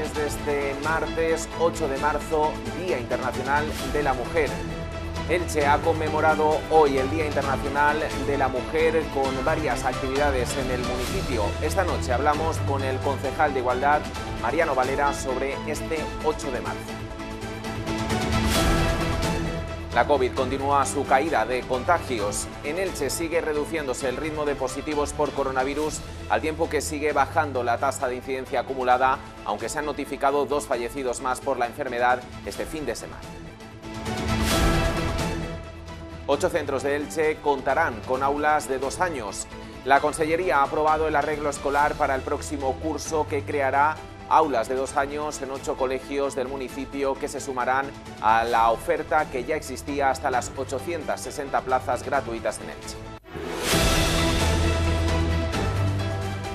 este martes 8 de marzo, Día Internacional de la Mujer. Elche ha conmemorado hoy el Día Internacional de la Mujer con varias actividades en el municipio. Esta noche hablamos con el concejal de Igualdad, Mariano Valera, sobre este 8 de marzo. La COVID continúa su caída de contagios. En Elche sigue reduciéndose el ritmo de positivos por coronavirus, al tiempo que sigue bajando la tasa de incidencia acumulada, aunque se han notificado dos fallecidos más por la enfermedad este fin de semana. Ocho centros de Elche contarán con aulas de dos años. La Consellería ha aprobado el arreglo escolar para el próximo curso que creará aulas de dos años en ocho colegios del municipio que se sumarán a la oferta que ya existía hasta las 860 plazas gratuitas en Elche.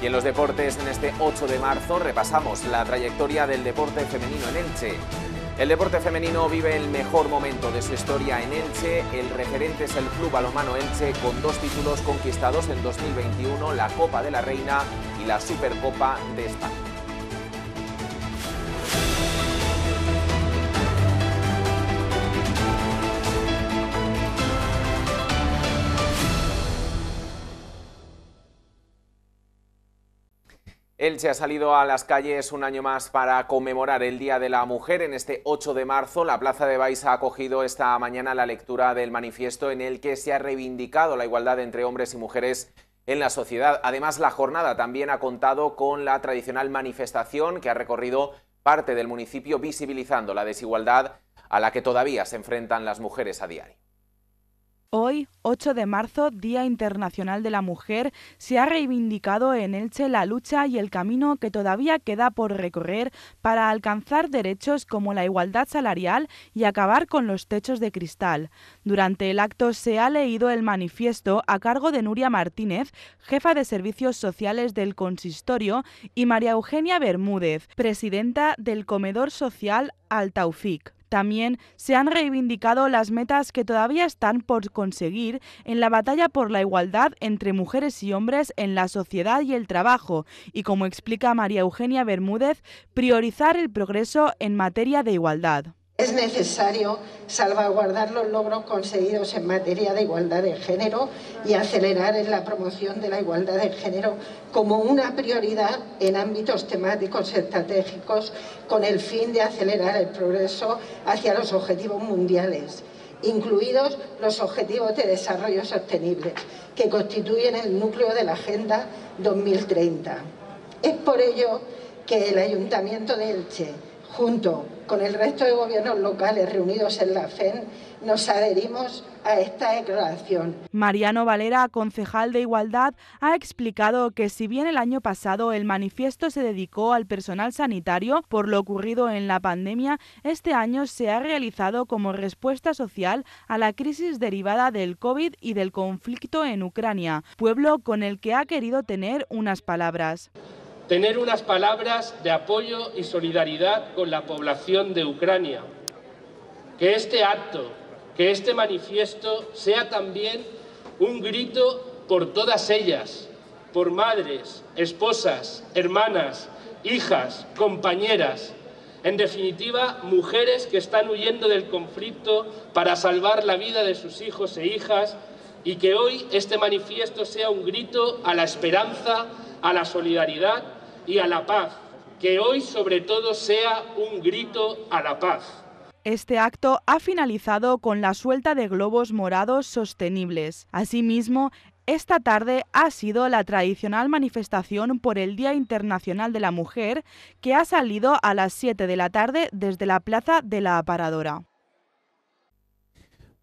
Y en los deportes, en este 8 de marzo, repasamos la trayectoria del deporte femenino en Elche. El deporte femenino vive el mejor momento de su historia en Elche. El referente es el Club alomano Elche, con dos títulos conquistados en 2021, la Copa de la Reina y la Supercopa de España. se ha salido a las calles un año más para conmemorar el Día de la Mujer. En este 8 de marzo, la Plaza de Baix ha acogido esta mañana la lectura del manifiesto en el que se ha reivindicado la igualdad entre hombres y mujeres en la sociedad. Además, la jornada también ha contado con la tradicional manifestación que ha recorrido parte del municipio visibilizando la desigualdad a la que todavía se enfrentan las mujeres a diario. Hoy, 8 de marzo, Día Internacional de la Mujer, se ha reivindicado en Elche la lucha y el camino que todavía queda por recorrer para alcanzar derechos como la igualdad salarial y acabar con los techos de cristal. Durante el acto se ha leído el manifiesto a cargo de Nuria Martínez, jefa de servicios sociales del consistorio, y María Eugenia Bermúdez, presidenta del Comedor Social Altaufic. También se han reivindicado las metas que todavía están por conseguir en la batalla por la igualdad entre mujeres y hombres en la sociedad y el trabajo, y como explica María Eugenia Bermúdez, priorizar el progreso en materia de igualdad. Es necesario salvaguardar los logros conseguidos en materia de igualdad de género y acelerar en la promoción de la igualdad de género como una prioridad en ámbitos temáticos estratégicos con el fin de acelerar el progreso hacia los objetivos mundiales incluidos los Objetivos de Desarrollo Sostenible, que constituyen el núcleo de la Agenda 2030. Es por ello que el Ayuntamiento de Elche, junto con el resto de gobiernos locales reunidos en la FEN, nos adherimos a esta declaración. Mariano Valera, concejal de Igualdad, ha explicado que si bien el año pasado el manifiesto se dedicó al personal sanitario por lo ocurrido en la pandemia, este año se ha realizado como respuesta social a la crisis derivada del COVID y del conflicto en Ucrania, pueblo con el que ha querido tener unas palabras tener unas palabras de apoyo y solidaridad con la población de Ucrania. Que este acto, que este manifiesto sea también un grito por todas ellas, por madres, esposas, hermanas, hijas, compañeras, en definitiva, mujeres que están huyendo del conflicto para salvar la vida de sus hijos e hijas y que hoy este manifiesto sea un grito a la esperanza, a la solidaridad y a la paz, que hoy sobre todo sea un grito a la paz. Este acto ha finalizado con la suelta de globos morados sostenibles. Asimismo, esta tarde ha sido la tradicional manifestación por el Día Internacional de la Mujer que ha salido a las 7 de la tarde desde la Plaza de la Aparadora.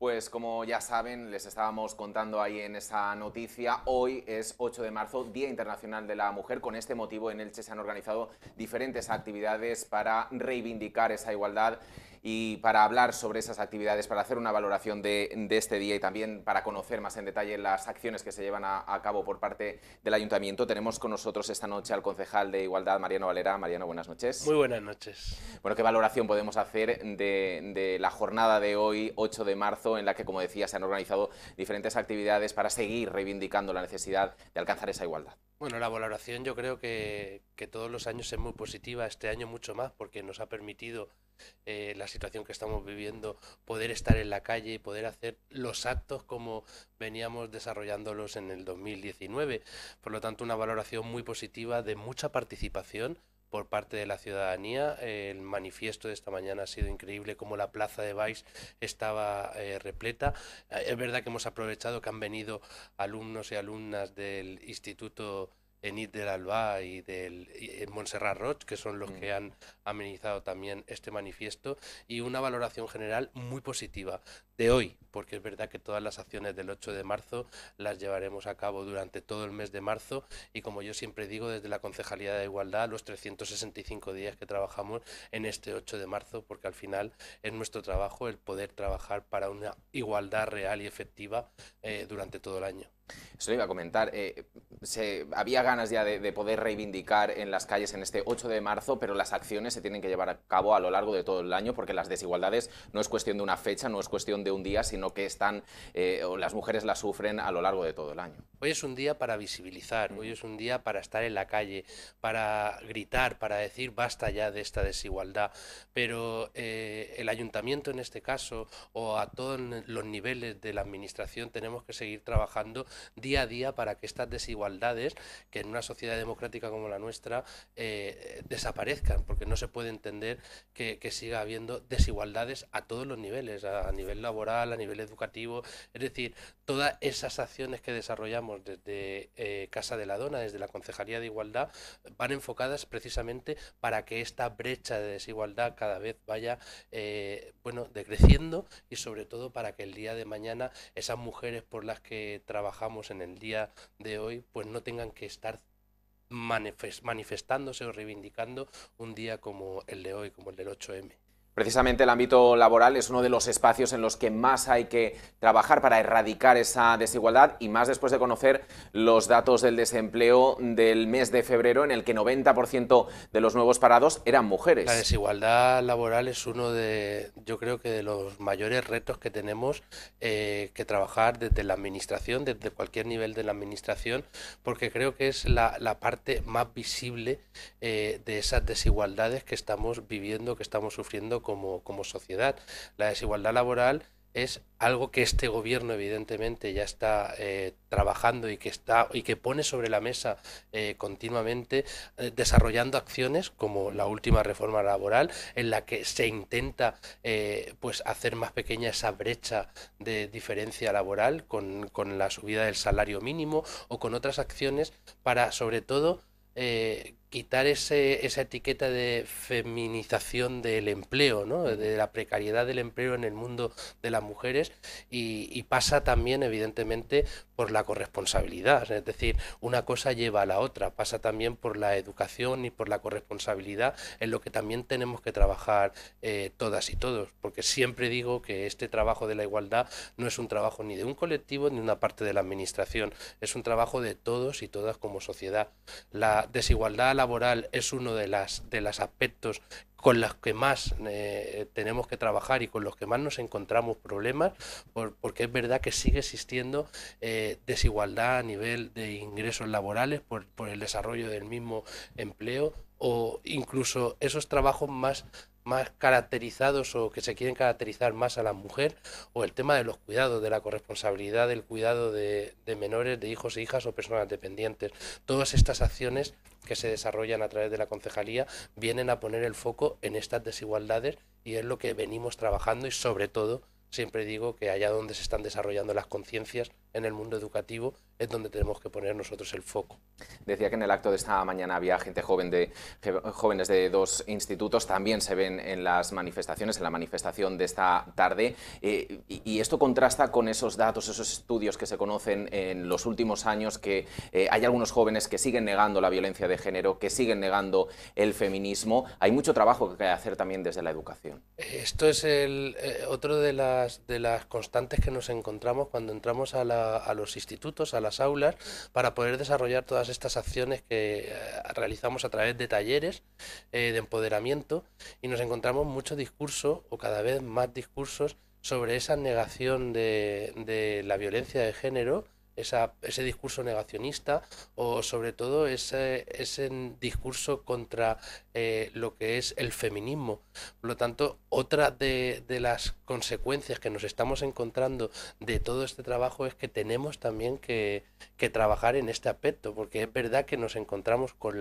Pues como ya saben, les estábamos contando ahí en esa noticia, hoy es 8 de marzo, Día Internacional de la Mujer. Con este motivo en Elche se han organizado diferentes actividades para reivindicar esa igualdad y para hablar sobre esas actividades, para hacer una valoración de, este día y también para conocer más en detalle las acciones que se llevan a, cabo por parte del Ayuntamiento, tenemos con nosotros esta noche al concejal de Igualdad, Mariano Valera. Mariano, buenas noches. Muy buenas noches. Bueno, ¿qué valoración podemos hacer de, la jornada de hoy, 8 de marzo, en la que, como decía, se han organizado diferentes actividades para seguir reivindicando la necesidad de alcanzar esa igualdad? Bueno, la valoración yo creo que todos los años es muy positiva, este año mucho más, porque nos ha permitido eh, la situación que estamos viviendo, poder estar en la calle, y poder hacer los actos como veníamos desarrollándolos en el 2019. Por lo tanto, una valoración muy positiva de mucha participación por parte de la ciudadanía. El manifiesto de esta mañana ha sido increíble, como la plaza de Vice estaba eh, repleta. Eh, es verdad que hemos aprovechado que han venido alumnos y alumnas del Instituto Enid del Alba y del Montserrat Roch, que son los mm. que han amenizado también este manifiesto, y una valoración general muy positiva de hoy, porque es verdad que todas las acciones del 8 de marzo las llevaremos a cabo durante todo el mes de marzo y como yo siempre digo desde la Concejalía de Igualdad, los 365 días que trabajamos en este 8 de marzo, porque al final es nuestro trabajo el poder trabajar para una igualdad real y efectiva eh, durante todo el año. Se lo iba a comentar. Eh, había ganas ya de, poder reivindicar en las calles en este 8 de marzo, pero las acciones se tienen que llevar a cabo a lo largo de todo el año porque las desigualdades no es cuestión de una fecha, no es cuestión de un día, sino que están, eh, o las mujeres las sufren a lo largo de todo el año. Hoy es un día para visibilizar, hoy es un día para estar en la calle, para gritar, para decir basta ya de esta desigualdad. Pero eh, el ayuntamiento en este caso, o a todos los niveles de la administración, tenemos que seguir trabajando día a día para que estas desigualdades, que en una sociedad democrática como la nuestra, eh, desaparezcan, porque no se puede entender que, siga habiendo desigualdades a todos los niveles, a, nivel laboral, a nivel educativo, es decir, todas esas acciones que desarrollamos desde eh, Casa de la Dona, desde la Concejalía de Igualdad, van enfocadas precisamente para que esta brecha de desigualdad cada vez vaya eh, bueno, decreciendo y sobre todo para que el día de mañana esas mujeres por las que trabajamos en el día de hoy, pues no tengan que estar manifestándose o reivindicando un día como el de hoy, como el del 8M. Precisamente el ámbito laboral es uno de los espacios en los que más hay que trabajar para erradicar esa desigualdad y más después de conocer los datos del desempleo del mes de febrero en el que 90% de los nuevos parados eran mujeres. La desigualdad laboral es uno de, yo creo que de los mayores retos que tenemos eh, que trabajar desde la administración, desde cualquier nivel de la administración, porque creo que es la, parte más visible eh, de esas desigualdades que estamos viviendo, que estamos sufriendo como, sociedad. La desigualdad laboral es algo que este gobierno evidentemente ya está eh, trabajando y que está y que pone sobre la mesa eh, continuamente eh, desarrollando acciones como la última reforma laboral en la que se intenta pues hacer más pequeña esa brecha de diferencia laboral con, con, la subida del salario mínimo o con otras acciones para sobre todo quitar ese, esa etiqueta de feminización del empleo, ¿no? de la precariedad del empleo en el mundo de las mujeres y, pasa también evidentemente por la corresponsabilidad, es decir, una cosa lleva a la otra, pasa también por la educación y por la corresponsabilidad en lo que también tenemos que trabajar eh, todas y todos, porque siempre digo que este trabajo de la igualdad no es un trabajo ni de un colectivo ni de una parte de la administración, es un trabajo de todos y todas como sociedad. La desigualdad la es uno de las de los aspectos con los que más eh, tenemos que trabajar y con los que más nos encontramos problemas, porque es verdad que sigue existiendo eh, desigualdad a nivel de ingresos laborales por, por el desarrollo del mismo empleo o incluso esos trabajos más más caracterizados o que se quieren caracterizar más a la mujer, o el tema de los cuidados, de la corresponsabilidad del cuidado de, menores, de hijos e hijas o personas dependientes. Todas estas acciones que se desarrollan a través de la concejalía vienen a poner el foco en estas desigualdades y es lo que venimos trabajando y sobre todo siempre digo que allá donde se están desarrollando las conciencias en el mundo educativo es donde tenemos que poner nosotros el foco. Decía que en el acto de esta mañana había gente joven de jóvenes de dos institutos, también se ven en las manifestaciones, en la manifestación de esta tarde, eh, y esto contrasta con esos datos, esos estudios que se conocen en los últimos años, que eh, hay algunos jóvenes que siguen negando la violencia de género, que siguen negando el feminismo. Hay mucho trabajo que hay que hacer también desde la educación. Esto es el, eh, otro de las, de las constantes que nos encontramos cuando entramos a la a, los institutos, a las aulas, para poder desarrollar todas estas acciones que eh, realizamos a través de talleres eh, de empoderamiento y nos encontramos mucho discurso o cada vez más discursos sobre esa negación de la violencia de género ese discurso negacionista o sobre todo ese, discurso contra eh, lo que es el feminismo. Por lo tanto, otra de, las consecuencias que nos estamos encontrando de todo este trabajo es que tenemos también que, trabajar en este aspecto, porque es verdad que nos encontramos con,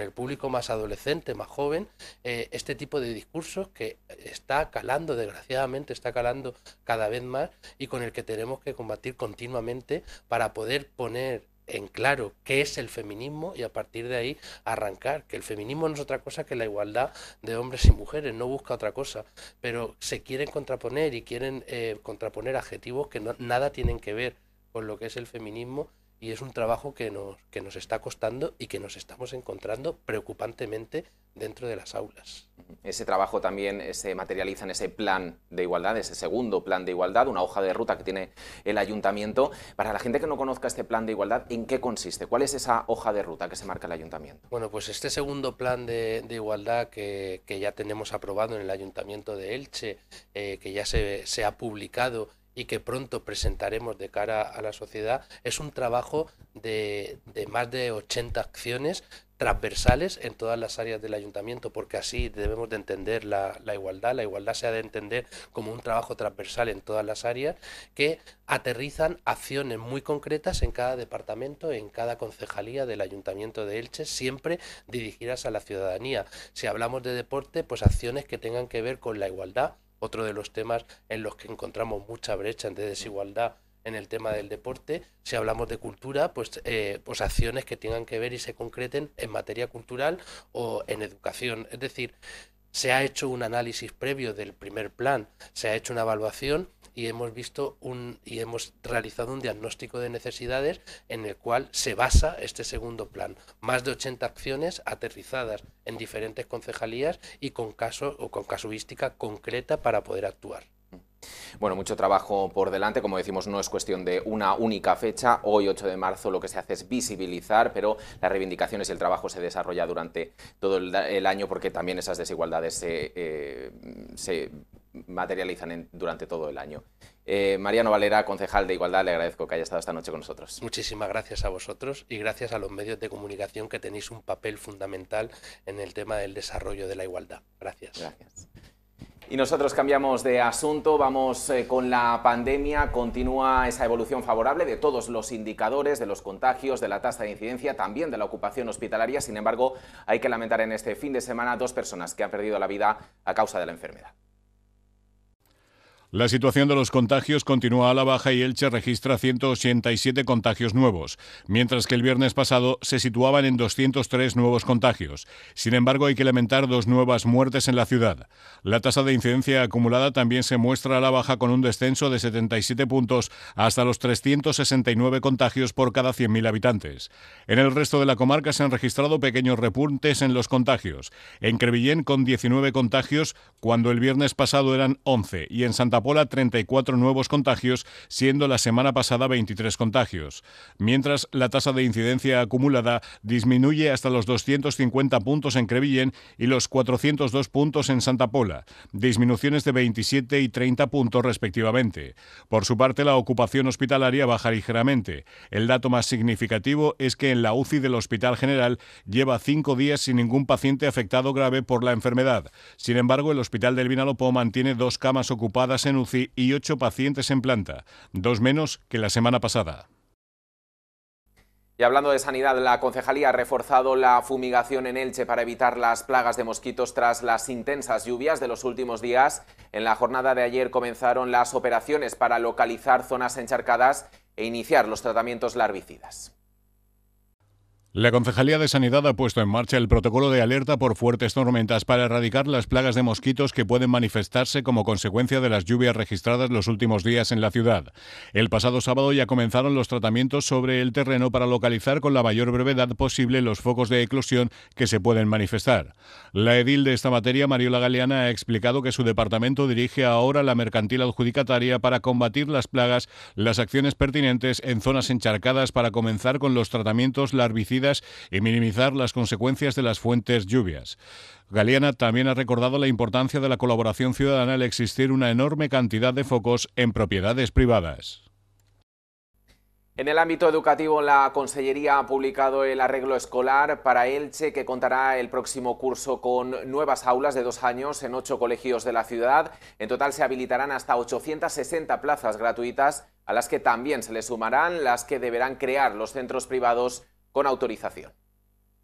el público más adolescente, más joven, eh, este tipo de discursos que está calando, desgraciadamente, está calando cada vez más y con el que tenemos que combatir continuamente para poder poner en claro qué es el feminismo y a partir de ahí arrancar, que el feminismo no es otra cosa que la igualdad de hombres y mujeres, no busca otra cosa, pero se quieren contraponer y quieren eh, contraponer adjetivos que nada tienen que ver con lo que es el feminismo y es un trabajo que nos, que nos está costando y que nos estamos encontrando preocupantemente dentro de las aulas. Ese trabajo también se materializa en ese plan de igualdad, ese segundo plan de igualdad, una hoja de ruta que tiene el ayuntamiento. Para la gente que no conozca este plan de igualdad, ¿en qué consiste? ¿Cuál es esa hoja de ruta que se marca el ayuntamiento? Bueno, pues este segundo plan de, igualdad que, ya tenemos aprobado en el ayuntamiento de Elche, eh, que ya se ha publicado y que pronto presentaremos de cara a la sociedad, es un trabajo de, más de 80 acciones transversales en todas las áreas del ayuntamiento, porque así debemos de entender la, la, igualdad. La igualdad se ha de entender como un trabajo transversal en todas las áreas que aterrizan acciones muy concretas en cada departamento, en cada concejalía del ayuntamiento de Elche, siempre dirigidas a la ciudadanía. Si hablamos de deporte, pues acciones que tengan que ver con la igualdad otro de los temas en los que encontramos mucha brecha de desigualdad en el tema del deporte. Si hablamos de cultura, pues, eh, pues acciones que tengan que ver y se concreten en materia cultural o en educación. Es decir, se ha hecho un análisis previo del primer plan, se ha hecho una evaluación y hemos visto un y hemos realizado un diagnóstico de necesidades en el cual se basa este segundo plan. Más de 80 acciones aterrizadas en diferentes concejalías y con caso o con casuística concreta para poder actuar. Bueno, mucho trabajo por delante, como decimos, no es cuestión de una única fecha, hoy 8 de marzo lo que se hace es visibilizar, pero las reivindicaciones y el trabajo se desarrolla durante todo el, año porque también esas desigualdades se, eh, se materializan durante todo el año. Eh, Mariano Valera, concejal de Igualdad, le agradezco que haya estado esta noche con nosotros. Muchísimas gracias a vosotros y gracias a los medios de comunicación que tenéis un papel fundamental en el tema del desarrollo de la igualdad. Gracias. Gracias. Y nosotros cambiamos de asunto, vamos eh, con la pandemia, continúa esa evolución favorable de todos los indicadores, de los contagios, de la tasa de incidencia, también de la ocupación hospitalaria, sin embargo hay que lamentar en este fin de semana dos personas que han perdido la vida a causa de la enfermedad. La situación de los contagios continúa a la baja y Elche registra 187 contagios nuevos, mientras que el viernes pasado se situaban en 203 nuevos contagios. Sin embargo, hay que lamentar dos nuevas muertes en la ciudad. La tasa de incidencia acumulada también se muestra a la baja con un descenso de 77 puntos hasta los 369 contagios por cada 100.000 habitantes. En el resto de la comarca se han registrado pequeños repuntes en los contagios. En Crevillén con 19 contagios cuando el viernes pasado eran 11 y en Santa Pola 34 nuevos contagios, siendo la semana pasada 23 contagios. Mientras, la tasa de incidencia acumulada disminuye hasta los 250 puntos en crevillen y los 402 puntos en Santa Pola, disminuciones de 27 y 30 puntos respectivamente. Por su parte, la ocupación hospitalaria baja ligeramente. El dato más significativo es que en la UCI del Hospital General lleva cinco días sin ningún paciente afectado grave por la enfermedad. Sin embargo, el Hospital del Vinalopó mantiene dos camas ocupadas en UCI y ocho pacientes en planta, dos menos que la semana pasada. Y hablando de sanidad, la concejalía ha reforzado la fumigación en Elche para evitar las plagas de mosquitos tras las intensas lluvias de los últimos días. En la jornada de ayer comenzaron las operaciones para localizar zonas encharcadas e iniciar los tratamientos larvicidas. La Concejalía de Sanidad ha puesto en marcha el protocolo de alerta por fuertes tormentas para erradicar las plagas de mosquitos que pueden manifestarse como consecuencia de las lluvias registradas los últimos días en la ciudad. El pasado sábado ya comenzaron los tratamientos sobre el terreno para localizar con la mayor brevedad posible los focos de eclosión que se pueden manifestar. La edil de esta materia, Mariola Galeana, ha explicado que su departamento dirige ahora la mercantil adjudicataria para combatir las plagas, las acciones pertinentes en zonas encharcadas para comenzar con los tratamientos larvicidas y minimizar las consecuencias de las fuentes lluvias. Galeana también ha recordado la importancia de la colaboración ciudadana al existir una enorme cantidad de focos en propiedades privadas. En el ámbito educativo, la Consellería ha publicado el arreglo escolar para Elche, que contará el próximo curso con nuevas aulas de dos años en ocho colegios de la ciudad. En total se habilitarán hasta 860 plazas gratuitas, a las que también se le sumarán las que deberán crear los centros privados autorización.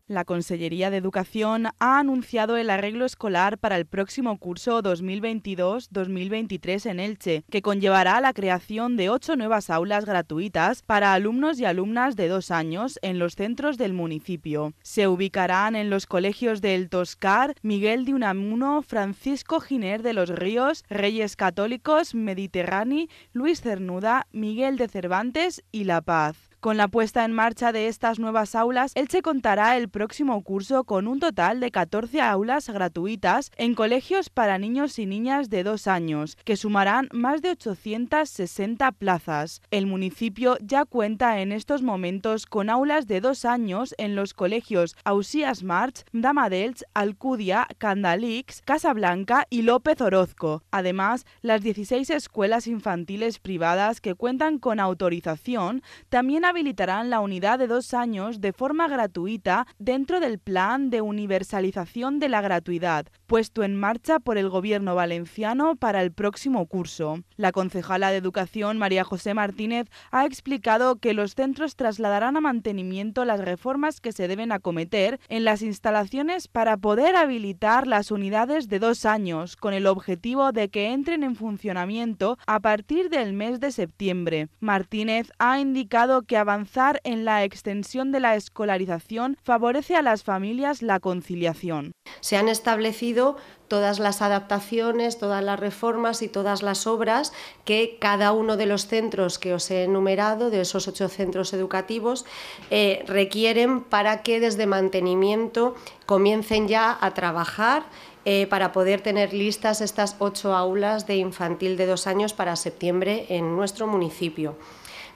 La Consellería de Educación ha anunciado el arreglo escolar para el próximo curso 2022-2023 en Elche, que conllevará la creación de ocho nuevas aulas gratuitas para alumnos y alumnas de dos años en los centros del municipio. Se ubicarán en los colegios de El Toscar, Miguel de Unamuno, Francisco Giner de los Ríos, Reyes Católicos, Mediterráneo, Luis Cernuda, Miguel de Cervantes y La Paz. Con la puesta en marcha de estas nuevas aulas, se contará el próximo curso con un total de 14 aulas gratuitas en colegios para niños y niñas de dos años, que sumarán más de 860 plazas. El municipio ya cuenta en estos momentos con aulas de dos años en los colegios Ausías March, Damadels, Alcudia, Candalix, Casablanca y López Orozco. Además, las 16 escuelas infantiles privadas que cuentan con autorización también habilitarán la unidad de dos años de forma gratuita dentro del plan de universalización de la gratuidad, puesto en marcha por el Gobierno valenciano para el próximo curso. La concejala de Educación, María José Martínez, ha explicado que los centros trasladarán a mantenimiento las reformas que se deben acometer en las instalaciones para poder habilitar las unidades de dos años, con el objetivo de que entren en funcionamiento a partir del mes de septiembre. Martínez ha indicado que avanzar en la extensión de la escolarización favorece a las familias la conciliación. Se han establecido todas las adaptaciones, todas las reformas y todas las obras que cada uno de los centros que os he enumerado, de esos ocho centros educativos, eh, requieren para que desde mantenimiento comiencen ya a trabajar eh, para poder tener listas estas ocho aulas de infantil de dos años para septiembre en nuestro municipio.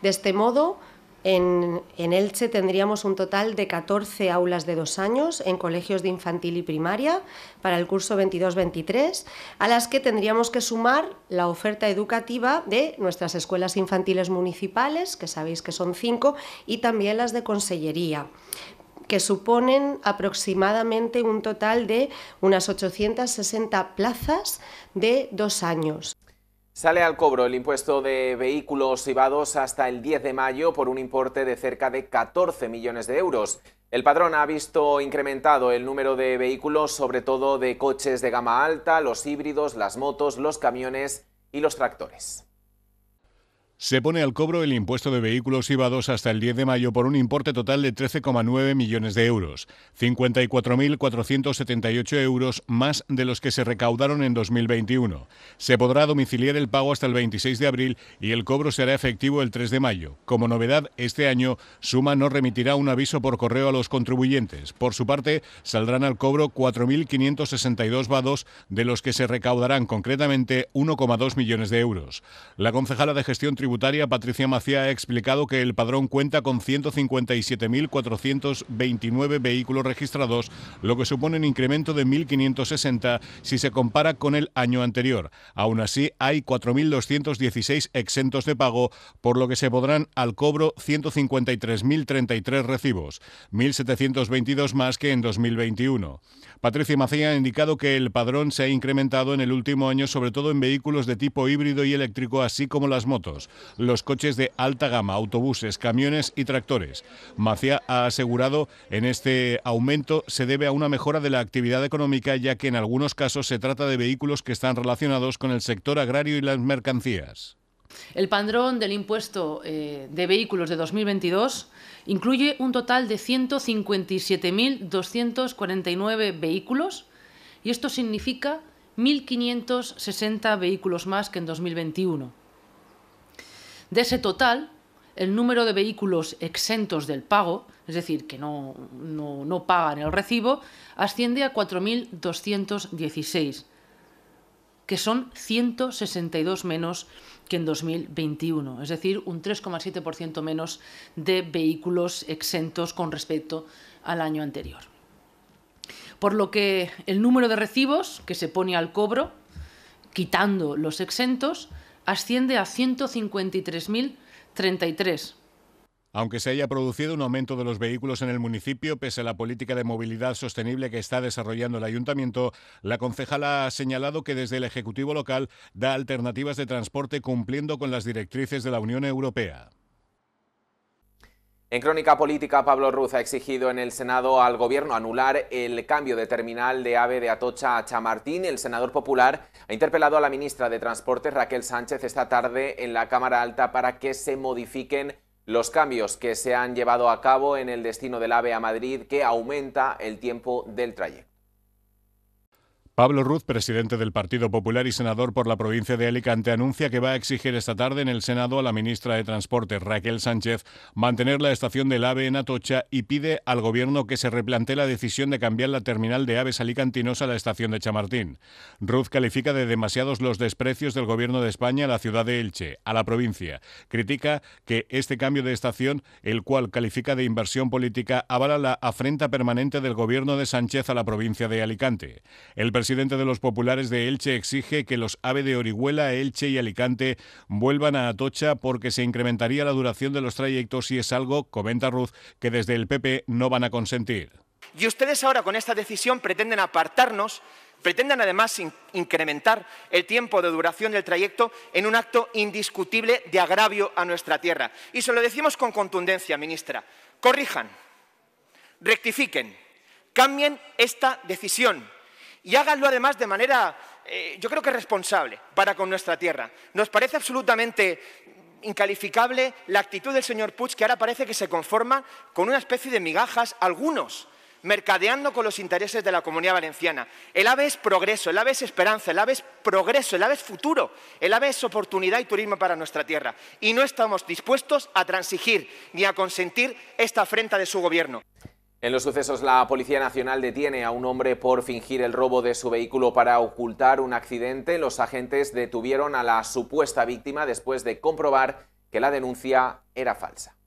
De este modo, en, Elche tendríamos un total de 14 aulas de dos años en colegios de infantil y primaria para el curso 22-23, a las que tendríamos que sumar la oferta educativa de nuestras escuelas infantiles municipales, que sabéis que son cinco, y también las de consellería que suponen aproximadamente un total de unas 860 plazas de dos años. Sale al cobro el impuesto de vehículos vados hasta el 10 de mayo por un importe de cerca de 14 millones de euros. El padrón ha visto incrementado el número de vehículos, sobre todo de coches de gama alta, los híbridos, las motos, los camiones y los tractores. Se pone al cobro el impuesto de vehículos y vados hasta el 10 de mayo por un importe total de 13,9 millones de euros, 54.478 euros más de los que se recaudaron en 2021. Se podrá domiciliar el pago hasta el 26 de abril y el cobro será efectivo el 3 de mayo. Como novedad, este año Suma no remitirá un aviso por correo a los contribuyentes. Por su parte, saldrán al cobro 4.562 vados de los que se recaudarán concretamente 1,2 millones de euros. La concejala de gestión tributaria Patricia Macía, ha explicado que el padrón cuenta con 157.429 vehículos registrados, lo que supone un incremento de 1.560 si se compara con el año anterior. Aún así, hay 4.216 exentos de pago, por lo que se podrán al cobro 153.033 recibos, 1.722 más que en 2021. Patricia Macía ha indicado que el padrón se ha incrementado en el último año, sobre todo en vehículos de tipo híbrido y eléctrico, así como las motos los coches de alta gama, autobuses, camiones y tractores. Maciá ha asegurado en este aumento se debe a una mejora de la actividad económica, ya que en algunos casos se trata de vehículos que están relacionados con el sector agrario y las mercancías. El padrón del impuesto eh, de vehículos de 2022 incluye un total de 157.249 vehículos y esto significa 1.560 vehículos más que en 2021. De ese total, el número de vehículos exentos del pago, es decir, que no, pagan el recibo, asciende a 4.216, que son 162 menos que en 2021, es decir, un 3,7% menos de vehículos exentos con respecto al año anterior. Por lo que el número de recibos que se pone al cobro, quitando los exentos, asciende a 153.033. Aunque se haya producido un aumento de los vehículos en el municipio, pese a la política de movilidad sostenible que está desarrollando el ayuntamiento, la concejala ha señalado que desde el Ejecutivo local da alternativas de transporte cumpliendo con las directrices de la Unión Europea. En Crónica Política, Pablo Ruz ha exigido en el Senado al Gobierno anular el cambio de terminal de AVE de Atocha a Chamartín. El senador popular ha interpelado a la ministra de Transportes, Raquel Sánchez, esta tarde en la Cámara Alta para que se modifiquen los cambios que se han llevado a cabo en el destino del AVE a Madrid, que aumenta el tiempo del trayecto. Pablo Ruz, presidente del Partido Popular y senador por la provincia de Alicante, anuncia que va a exigir esta tarde en el Senado a la ministra de Transporte, Raquel Sánchez, mantener la estación del AVE en Atocha y pide al gobierno que se replantee la decisión de cambiar la terminal de aves alicantinos a la estación de Chamartín. Ruz califica de demasiados los desprecios del gobierno de España a la ciudad de Elche, a la provincia. Critica que este cambio de estación, el cual califica de inversión política, avala la afrenta permanente del gobierno de Sánchez a la provincia de Alicante. El el presidente de los populares de Elche exige que los AVE de Orihuela, Elche y Alicante vuelvan a Atocha porque se incrementaría la duración de los trayectos y es algo, comenta Ruz, que desde el PP no van a consentir. Y ustedes ahora con esta decisión pretenden apartarnos, pretenden además incrementar el tiempo de duración del trayecto en un acto indiscutible de agravio a nuestra tierra. Y se lo decimos con contundencia, ministra. Corrijan, rectifiquen, cambien esta decisión y háganlo además de manera, eh, yo creo que responsable para con nuestra tierra. Nos parece absolutamente incalificable la actitud del señor Puig, que ahora parece que se conforma con una especie de migajas, algunos mercadeando con los intereses de la comunidad valenciana. El AVE es progreso, el AVE es esperanza, el AVE es progreso, el AVE es futuro, el AVE es oportunidad y turismo para nuestra tierra. Y no estamos dispuestos a transigir ni a consentir esta afrenta de su gobierno. En los sucesos, la Policía Nacional detiene a un hombre por fingir el robo de su vehículo para ocultar un accidente. Los agentes detuvieron a la supuesta víctima después de comprobar que la denuncia era falsa.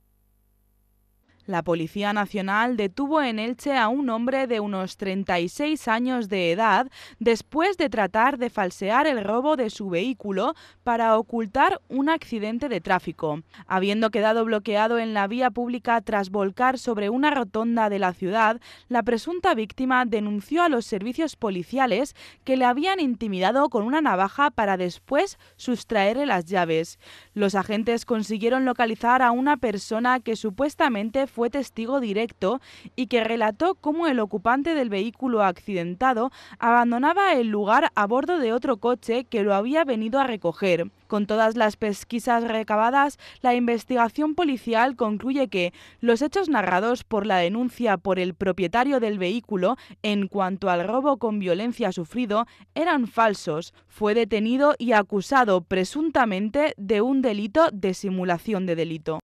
La Policía Nacional detuvo en Elche a un hombre de unos 36 años de edad después de tratar de falsear el robo de su vehículo para ocultar un accidente de tráfico. Habiendo quedado bloqueado en la vía pública tras volcar sobre una rotonda de la ciudad, la presunta víctima denunció a los servicios policiales que le habían intimidado con una navaja para después sustraerle las llaves. Los agentes consiguieron localizar a una persona que supuestamente fue testigo directo y que relató cómo el ocupante del vehículo accidentado abandonaba el lugar a bordo de otro coche que lo había venido a recoger. Con todas las pesquisas recabadas, la investigación policial concluye que los hechos narrados por la denuncia por el propietario del vehículo en cuanto al robo con violencia sufrido eran falsos. Fue detenido y acusado presuntamente de un delito de simulación de delito.